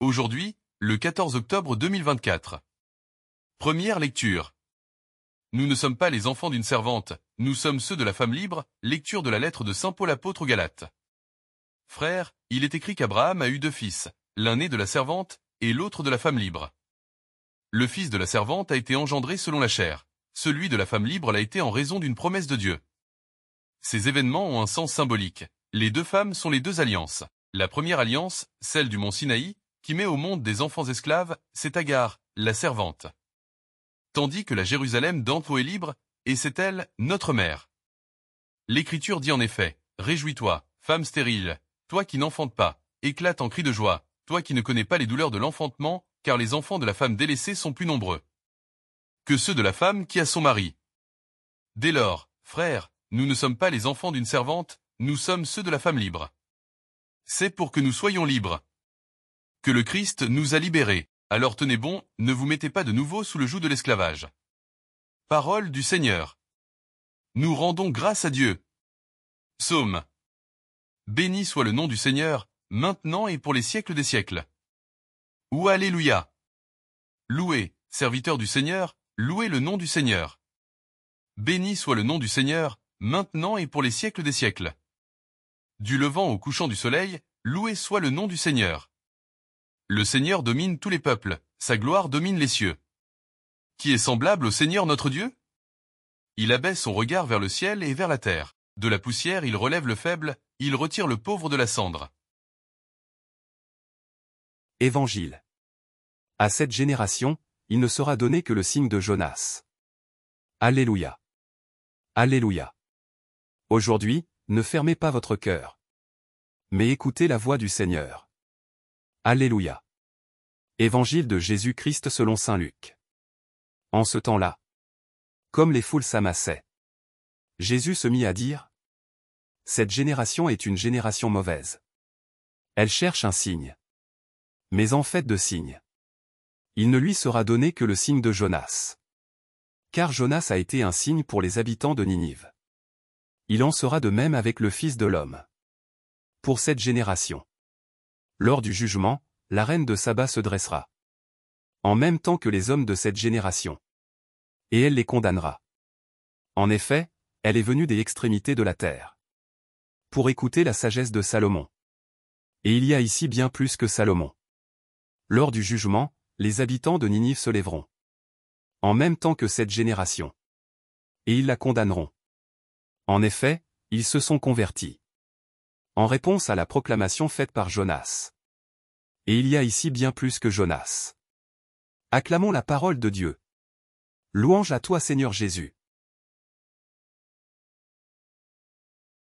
Aujourd'hui, le 14 octobre 2024. Première lecture. Nous ne sommes pas les enfants d'une servante, nous sommes ceux de la femme libre, lecture de la lettre de Saint Paul apôtre aux Galates. Frère, il est écrit qu'Abraham a eu deux fils, l'un né de la servante et l'autre de la femme libre. Le fils de la servante a été engendré selon la chair, celui de la femme libre l'a été en raison d'une promesse de Dieu. Ces événements ont un sens symbolique. Les deux femmes sont les deux alliances. La première alliance, celle du mont Sinaï, qui met au monde des enfants esclaves, c'est Agar, la servante. Tandis que la Jérusalem d'Anto est libre, et c'est elle, notre mère. L'Écriture dit en effet, Réjouis-toi, femme stérile, toi qui n'enfantes pas, éclate en cri de joie, toi qui ne connais pas les douleurs de l'enfantement, car les enfants de la femme délaissée sont plus nombreux que ceux de la femme qui a son mari. Dès lors, frères, nous ne sommes pas les enfants d'une servante, nous sommes ceux de la femme libre. C'est pour que nous soyons libres que le Christ nous a libérés. Alors tenez bon, ne vous mettez pas de nouveau sous le joug de l'esclavage. Parole du Seigneur. Nous rendons grâce à Dieu. Psaume. Béni soit le nom du Seigneur, maintenant et pour les siècles des siècles. Ou Alléluia. Louez, serviteur du Seigneur, louez le nom du Seigneur. Béni soit le nom du Seigneur, maintenant et pour les siècles des siècles. Du levant au couchant du soleil, loué soit le nom du Seigneur. Le Seigneur domine tous les peuples, sa gloire domine les cieux. Qui est semblable au Seigneur notre Dieu Il abaisse son regard vers le ciel et vers la terre. De la poussière il relève le faible, il retire le pauvre de la cendre. Évangile. À cette génération, il ne sera donné que le signe de Jonas. Alléluia. Alléluia. Aujourd'hui, ne fermez pas votre cœur. Mais écoutez la voix du Seigneur. Alléluia. Évangile de Jésus-Christ selon Saint Luc. En ce temps-là, comme les foules s'amassaient, Jésus se mit à dire, Cette génération est une génération mauvaise. Elle cherche un signe. Mais en fait de signe. Il ne lui sera donné que le signe de Jonas. Car Jonas a été un signe pour les habitants de Ninive. Il en sera de même avec le Fils de l'homme. Pour cette génération. Lors du jugement, la reine de Saba se dressera. En même temps que les hommes de cette génération. Et elle les condamnera. En effet, elle est venue des extrémités de la terre. Pour écouter la sagesse de Salomon. Et il y a ici bien plus que Salomon. Lors du jugement, les habitants de Ninive se lèveront. En même temps que cette génération. Et ils la condamneront. En effet, ils se sont convertis en réponse à la proclamation faite par Jonas. Et il y a ici bien plus que Jonas. Acclamons la parole de Dieu. Louange à toi Seigneur Jésus.